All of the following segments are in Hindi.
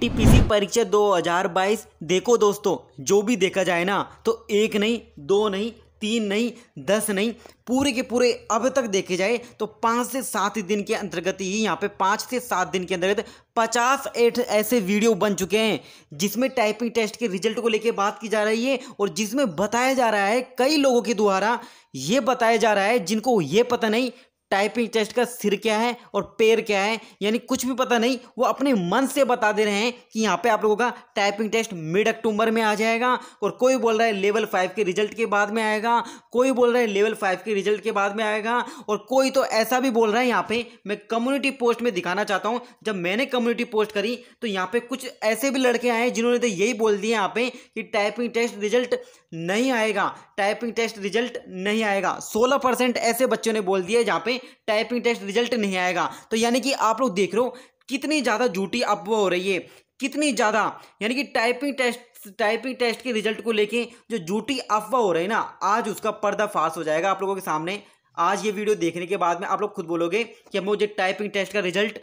टीपीसी परीक्षा 2022 देखो दोस्तों जो भी देखा जाए ना तो एक नहीं दो नहीं तीन नहीं दस नहीं पूरे के पूरे अब तक देखे जाए तो पाँच से सात दिन के अंतर्गत ही यहाँ पे पाँच से सात दिन के अंतर्गत पचास एट ऐसे वीडियो बन चुके हैं जिसमें टाइपिंग टेस्ट के रिजल्ट को लेकर बात की जा रही है और जिसमें बताया जा रहा है कई लोगों के द्वारा ये बताया जा रहा है जिनको ये पता नहीं टाइपिंग टेस्ट का सिर क्या है और पैर क्या है यानी कुछ भी पता नहीं वो अपने मन से बता दे रहे हैं कि यहाँ पे आप लोगों का टाइपिंग टेस्ट मिड अक्टूबर में आ जाएगा और कोई बोल रहा है लेवल फाइव के रिजल्ट के बाद में आएगा कोई बोल रहा है लेवल फाइव के रिजल्ट के बाद में आएगा और कोई तो ऐसा भी बोल रहा है यहाँ पे मैं कम्युनिटी पोस्ट में दिखाना चाहता हूँ जब मैंने कम्युनिटी पोस्ट करी तो यहाँ पे कुछ ऐसे भी लड़के आए जिन्होंने तो यही बोल दिया यहाँ पे कि टाइपिंग टेस्ट रिजल्ट नहीं आएगा टाइपिंग टेस्ट रिजल्ट नहीं आएगा सोलह परसेंट ऐसे बच्चों ने बोल दिया जहाँ पे टाइपिंग टेस्ट रिजल्ट नहीं आएगा तो यानी कि आप लोग देख रहे हो कितनी ज़्यादा झूठी अफवाह हो रही है कितनी ज़्यादा यानी कि टाइपिंग टेस्ट टाइपिंग टेस्ट के रिजल्ट को लेके जो झूठी अफवाह हो रही है ना आज उसका पर्दाफाश हो जाएगा आप लोगों के सामने आज ये वीडियो देखने के बाद में आप लोग खुद बोलोगे कि मुझे टाइपिंग टेस्ट का रिजल्ट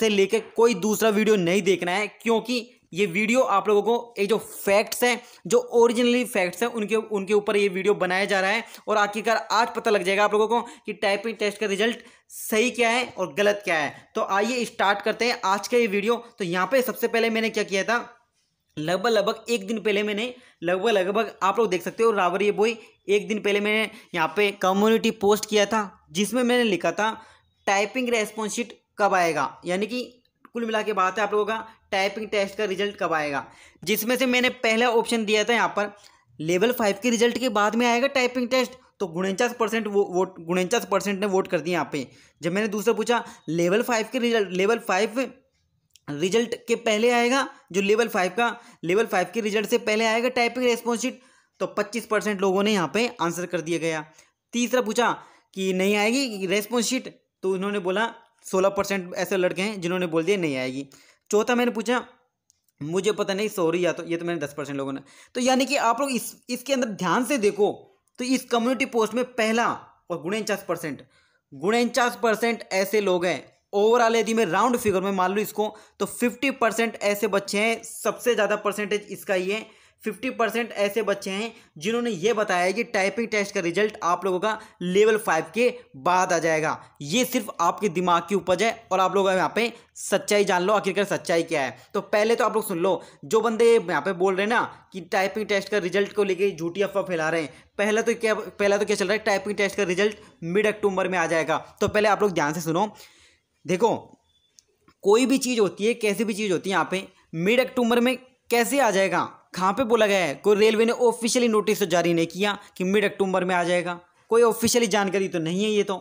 से लेकर कोई दूसरा वीडियो नहीं देखना है क्योंकि ये वीडियो आप लोगों को ये जो फैक्ट्स हैं जो ओरिजिनली फैक्ट्स हैं उनके उनके ऊपर ये वीडियो बनाया जा रहा है और आखिरकार आज पता लग जाएगा आप लोगों को कि टाइपिंग टेस्ट का रिजल्ट सही क्या है और गलत क्या है तो आइए स्टार्ट करते हैं आज का ये वीडियो तो यहाँ पे सबसे पहले मैंने क्या किया था लगभग लगभग एक दिन पहले मैंने लगभग लगभग आप लोग देख सकते हो रावर ये बोई एक दिन पहले मैंने यहाँ पे कम्युनिटी पोस्ट किया था जिसमें मैंने लिखा था टाइपिंग रेस्पॉन्स शीट कब आएगा यानी कि कुल मिला के बात है आप लोगों का टाइपिंग टेस्ट का रिजल्ट कब आएगा जिसमें से मैंने पहला ऑप्शन दिया था यहाँ पर लेवल फाइव के रिजल्ट के बाद में आएगा टाइपिंग टेस्ट तो गुणचास परसेंट वो वोट गुणचास परसेंट ने वोट कर दिया यहाँ पे जब मैंने दूसरा पूछा लेवल फाइव के रिजल्ट लेवल फाइव रिजल्ट के पहले आएगा जो लेवल फाइव का लेवल फाइव के रिजल्ट से पहले आएगा टाइपिंग रेस्पॉन्स शीट तो पच्चीस परसेंट लोगों ने यहाँ पे आंसर कर दिया गया तीसरा पूछा कि नहीं आएगी रेस्पॉन्स शीट तो उन्होंने बोला सोलह परसेंट ऐसे लड़के हैं जिन्होंने बोल दिया नहीं आएगी चौथा मैंने पूछा मुझे पता नहीं सॉरी या तो ये तो मैंने दस परसेंट लोगों ने तो यानी कि आप लोग इस इसके अंदर ध्यान से देखो तो इस कम्युनिटी पोस्ट में पहला और गुणचास परसेंट गुणचास परसेंट ऐसे लोग हैं ओवरऑल यदि मैं राउंड फिगर में मान लूँ इसको तो फिफ्टी परसेंट ऐसे बच्चे हैं सबसे ज़्यादा परसेंटेज इसका ही है फिफ्टी परसेंट ऐसे बच्चे हैं जिन्होंने ये बताया है कि टाइपिंग टेस्ट का रिजल्ट आप लोगों का लेवल फाइव के बाद आ जाएगा ये सिर्फ आपके दिमाग की उपज है और आप लोग यहाँ पे सच्चाई जान लो आखिरकार सच्चाई क्या है तो पहले तो आप लोग सुन लो जो बंदे यहाँ पे बोल रहे हैं ना कि टाइपिंग टेस्ट का रिजल्ट को लेकर झूठी अफवाह फैला रहे हैं पहला तो क्या पहला तो क्या चल रहा है टाइपिंग टेस्ट का रिजल्ट मिड अक्टूबर में आ जाएगा तो पहले आप लोग ध्यान से सुनो देखो कोई भी चीज़ होती है कैसी भी चीज़ होती है यहाँ पे मिड अक्टूबर में कैसे आ जाएगा कहाँ पे बोला गया है कोई रेलवे ने ऑफिशियली नोटिस तो जारी नहीं किया कि मिड अक्टूबर में आ जाएगा कोई ऑफिशियली जानकारी तो नहीं है ये तो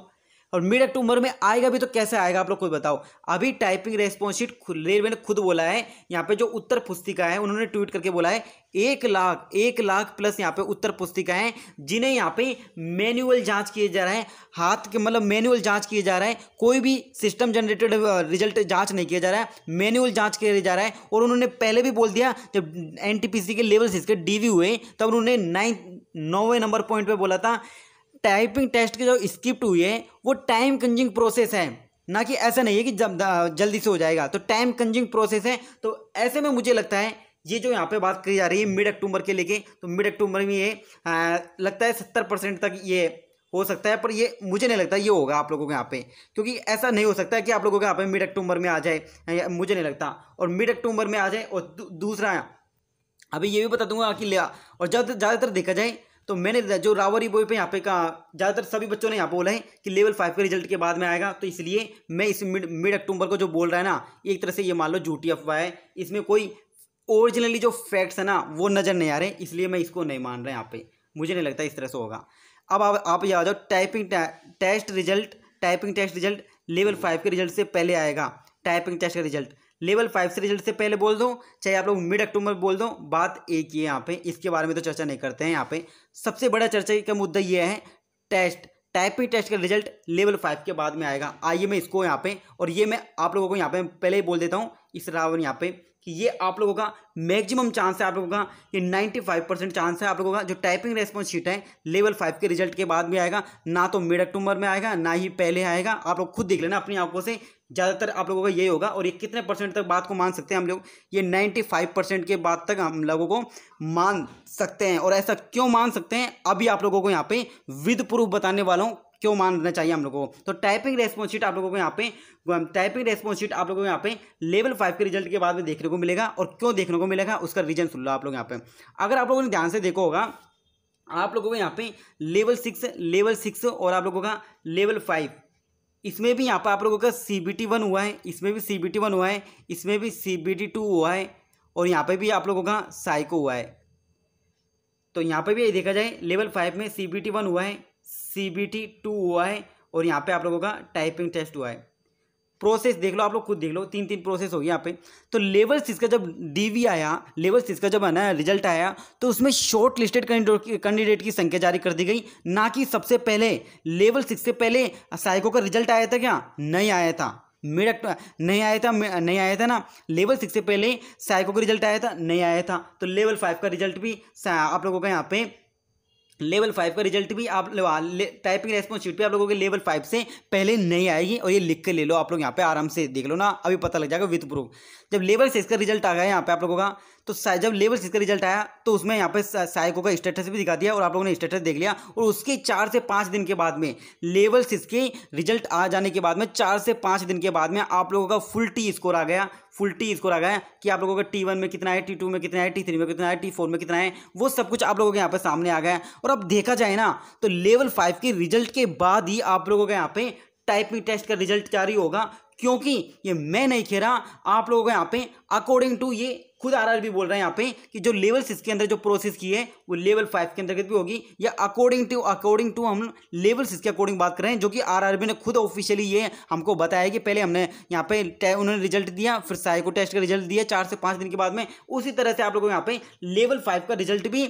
और मिड अक्टूबर में आएगा भी तो कैसे आएगा आप लोग खुद बताओ अभी टाइपिंग रेस्पॉन्स शीट रेलवे ने खुद बोला है यहाँ पे जो उत्तर पुस्तिका है उन्होंने ट्वीट करके बोला है एक लाख एक लाख प्लस यहाँ पे उत्तर पुस्तिका है जिन्हें यहाँ पे मैनुअल जांच किए जा रहा है हाथ के मतलब मैनुअल जांच किए जा रहा है कोई भी सिस्टम जनरेटेड रिजल्ट जांच नहीं किया जा रहा है मैनुअल जांच किया जा रहा है और उन्होंने पहले भी बोल दिया जब एनटीपीसी के लेवल इसके डीवी हुए तब उन्होंने नाइन नौवें नंबर पॉइंट पर बोला था टाइपिंग टेस्ट के जो स्किप्ट है वो टाइम कंजिंग प्रोसेस है ना कि ऐसा नहीं है कि जब जल्दी से हो जाएगा तो टाइम कंजिंग प्रोसेस है तो ऐसे में मुझे लगता है ये जो यहाँ पे बात करी जा रही है मिड अक्टूबर के लेके तो मिड अक्टूबर में ये आ, लगता है सत्तर परसेंट तक ये हो सकता है पर ये मुझे नहीं लगता ये होगा आप लोगों के यहाँ पे क्योंकि ऐसा नहीं हो सकता है कि आप लोगों के यहाँ पे मिड अक्टूबर में आ जाए मुझे नहीं लगता और मिड अक्टूबर में आ जाए और दूसरा अभी ये भी बता दूंगा कि लिया और ज़्यादातर ज़्यादातर देखा जाए तो मैंने जो रावरी बॉय पे यहाँ पे कहा ज़्यादातर सभी बच्चों ने यहाँ बोला है कि लेवल फाइव के रिजल्ट के बाद में आएगा तो इसलिए मैं इस मिड मिड अक्टूबर को जो बोल रहा है ना एक तरह से ये मान लो झूठी अफवाह है इसमें कोई ओरिजिनली जो फैक्ट्स है ना वो नज़र नहीं आ रहे इसलिए मैं इसको नहीं मान रहा यहाँ पे मुझे नहीं लगता इस तरह से होगा अब आप आप ये जाओ typing test result typing test result level five के रिजल्ट से पहले आएगा टाइपिंग टेस्ट का रिजल्ट लेवल फाइव से रिजल्ट से पहले बोल दूँ चाहे आप लोग मिड अक्टूबर बोल दो बात एक ही है यहाँ पे इसके बारे में तो चर्चा नहीं करते हैं यहाँ पे सबसे बड़ा चर्चा का मुद्दा यह है टेस्ट टाइपिंग टेस्ट का रिजल्ट लेवल फाइव के बाद में आएगा आइए मैं इसको यहाँ पे और ये मैं आप लोगों को यहाँ पे पहले ही बोल देता हूँ इस रावण यहाँ पे कि ये आप लोगों का मैक्सिमम चांस है आप लोगों का ये 95 परसेंट चांस है आप लोगों का जो टाइपिंग रेस्पॉन्स शीट है लेवल फाइव के रिजल्ट के बाद भी आएगा ना तो मिड अक्टूबर में आएगा ना ही पहले आएगा आप लोग खुद देख लेना अपनी आंखों से ज़्यादातर आप लोगों का यही होगा और ये कितने परसेंट तक बात को मान सकते हैं हम लोग ये नाइन्टी परसेंट के बाद तक हम लोगों को मान सकते हैं और ऐसा क्यों मान सकते हैं अभी आप लोगों को यहाँ पे विध प्रूफ बताने वाला हूँ क्यों मान देना चाहिए हम लोगों को तो टाइपिंग रेस्पॉन्सिट आप लोगों को यहाँ पे टाइपिंग um, रेस्पॉन्सिट आप लोगों को यहाँ पे लेवल फाइव के रिजल्ट के बाद में देखने को मिलेगा और क्यों देखने को मिलेगा उसका रीजन सुन लो आप लोग यहाँ पे अगर आप लोगों ने ध्यान से देखो होगा आप लोगों को यहाँ पे लेवल सिक्स लेवल सिक्स और आप लोगों का लेवल फाइव इसमें भी यहाँ पर आप लोगों का सी बी टी वन हुआ है इसमें भी सी बी टी वन हुआ है इसमें भी सी बी टी टू हुआ है और यहाँ पे भी आप लोगों का साइको हुआ है तो यहाँ पे भी देखा जाए लेवल फाइव में सी बी टी वन हुआ है सी बी टी टू हुआ है और यहाँ पे आप लोगों का टाइपिंग टेस्ट हुआ है प्रोसेस देख लो आप लोग खुद देख लो तीन तीन प्रोसेस हो गया यहाँ पे तो लेवल सिक्स का जब डीवी आया लेवल सिक्स का जब आना रिजल्ट आया तो उसमें शॉर्ट लिस्टेड कैंडिडेट की संख्या जारी कर दी गई ना कि सबसे पहले लेवल सिक्स से पहले साइको का रिजल्ट आया था क्या नहीं आया था मिड नहीं आया था नहीं आया था ना लेवल सिक्स से पहले साइको का रिजल्ट आया था नहीं आया था तो लेवल फाइव का रिजल्ट भी आप लोगों का यहाँ पे लेवल फाइव का रिजल्ट भी आप टाइपिंग रेस्पॉन्स शीट पे आप लोगों के लेवल फाइव से पहले नहीं आएगी और ये लिख के ले लो आप लोग यहाँ पे आराम से देख लो ना अभी पता लग जाएगा विथ प्रूफ जब लेवल सिक्स का रिजल्ट आ गया यहाँ पे आप लोगों का तो जब लेवल सिक्स का रिजल्ट आया तो उसमें यहाँ पे साइको का स्टेटस भी दिखा दिया और आप लोगों ने स्टेटस देख लिया और उसके चार से पाँच दिन के बाद में लेवल सिक्स के रिजल्ट आ जाने के बाद में चार से पाँच दिन के बाद में आप लोगों का फुल टी स्कोर आ गया फुल टी स्कोर आ गया कि आप लोगों का टी वन में कितना है टी टू में कितना है टी थ्री में कितना है टी फोर में कितना है वो सब कुछ आप लोगों के यहाँ पर सामने आ गया है और अब देखा जाए ना तो लेवल फाइव के रिजल्ट के बाद ही आप लोगों के यहाँ पे टाइपिंग टेस्ट का रिजल्ट जारी होगा क्योंकि ये मैं नहीं खेरा आप लोगों के यहाँ पे अकॉर्डिंग टू ये खुद आरआरबी बोल रहे हैं यहाँ पे कि जो लेवल सिक्स के अंदर जो प्रोसेस की है वो लेवल फाइव के अंतर्गत भी होगी या अकॉर्डिंग टू अकॉर्डिंग टू हम लेवल सिक्स के अकॉर्डिंग बात कर रहे हैं जो कि आरआरबी ने खुद ऑफिशियली ये हमको बताया कि पहले हमने यहाँ पे उन्होंने रिजल्ट दिया फिर साइको टेस्ट का रिजल्ट दिया चार से पाँच दिन के बाद में उसी तरह से आप लोगों को यहाँ पे लेवल फाइव का रिजल्ट भी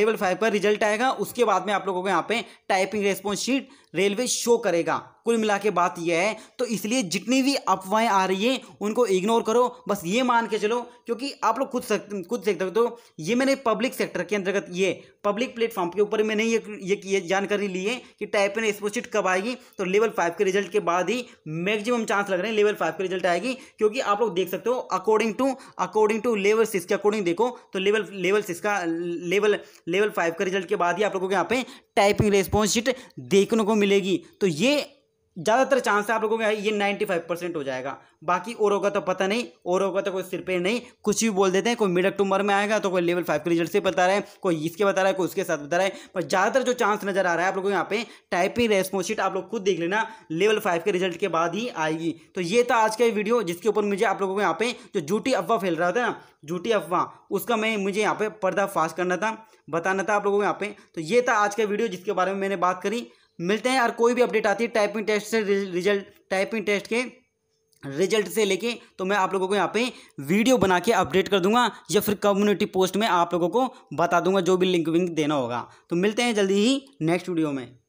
लेवल फाइव का रिजल्ट आएगा उसके बाद में आप लोगों को यहाँ पे typing response sheet railway show करेगा कुल मिला के बात यह है तो इसलिए जितनी भी अफवाहें आ रही हैं उनको इग्नोर करो बस ये मान के चलो क्योंकि आप लोग खुद खुद देख सकते हो ये मैंने पब्लिक सेक्टर के अंतर्गत ये पब्लिक प्लेटफॉर्म के ऊपर मैंने ये ये, ये जानकारी ली है कि टाइप एन एसपोसिट कब आएगी तो लेवल फाइव के रिजल्ट के बाद ही मैक्सिमम चांस लग रहे हैं लेवल फाइव के रिजल्ट आएगी क्योंकि आप लोग देख सकते हो according to according to level six के अकॉर्डिंग देखो तो लेवल लेवल सिक्स का लेवल लेवल फाइव का रिजल्ट के बाद ही आप लोगों को यहाँ पे टाइपिंग रेस्पॉन्स शीट देखने को मिलेगी तो ये ज़्यादातर चांस है आप लोगों का ये नाइन्टी फाइव परसेंट हो जाएगा बाकी औरों का तो पता नहीं औरों का तो कोई सिर पे नहीं कुछ भी बोल देते हैं कोई मिड अक्टूबर में आएगा तो कोई लेवल फाइव के रिजल्ट से बता रहा है कोई इसके बता रहा है कोई उसके साथ बता रहा है पर ज़्यादातर जो चांस नज़र आ रहा है आप लोगों यहाँ पे टाइपिंग रेस्पोशीट आप लोग खुद देख लेना लेवल फाइव के रिजल्ट के बाद ही आएगी तो ये था आज का वीडियो जिसके ऊपर मुझे आप लोगों को यहाँ पे जो झूठी अफवाह फैल रहा था ना झूठी अफवाह उसका मैं मुझे यहाँ पे पर्दाफाश करना था बताना था आप लोगों को यहाँ पे तो ये था आज का वीडियो जिसके बारे में मैंने बात करी मिलते हैं और कोई भी अपडेट आती है टाइपिंग टेस्ट से रिजल्ट टाइपिंग टेस्ट के रिजल्ट से लेके तो मैं आप लोगों को यहाँ पे वीडियो बना के अपडेट कर दूंगा या फिर कम्युनिटी पोस्ट में आप लोगों को बता दूंगा जो भी लिंक विंक देना होगा तो मिलते हैं जल्दी ही नेक्स्ट वीडियो में